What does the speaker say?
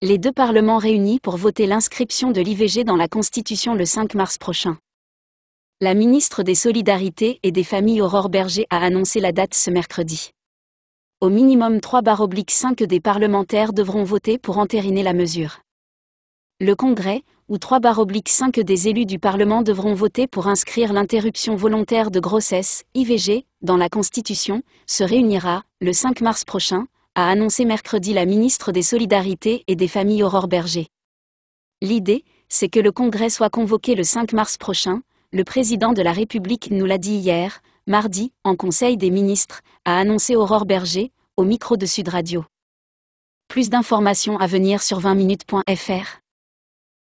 les deux parlements réunis pour voter l'inscription de l'IVG dans la Constitution le 5 mars prochain. La ministre des Solidarités et des Familles Aurore Berger a annoncé la date ce mercredi. Au minimum 3-5 des parlementaires devront voter pour entériner la mesure. Le Congrès, où 3-5 des élus du Parlement devront voter pour inscrire l'interruption volontaire de grossesse, IVG, dans la Constitution, se réunira, le 5 mars prochain, a annoncé mercredi la ministre des Solidarités et des Familles Aurore Berger. L'idée, c'est que le Congrès soit convoqué le 5 mars prochain, le président de la République nous l'a dit hier, mardi, en Conseil des ministres, a annoncé Aurore Berger, au micro de Sud Radio. Plus d'informations à venir sur 20minutes.fr.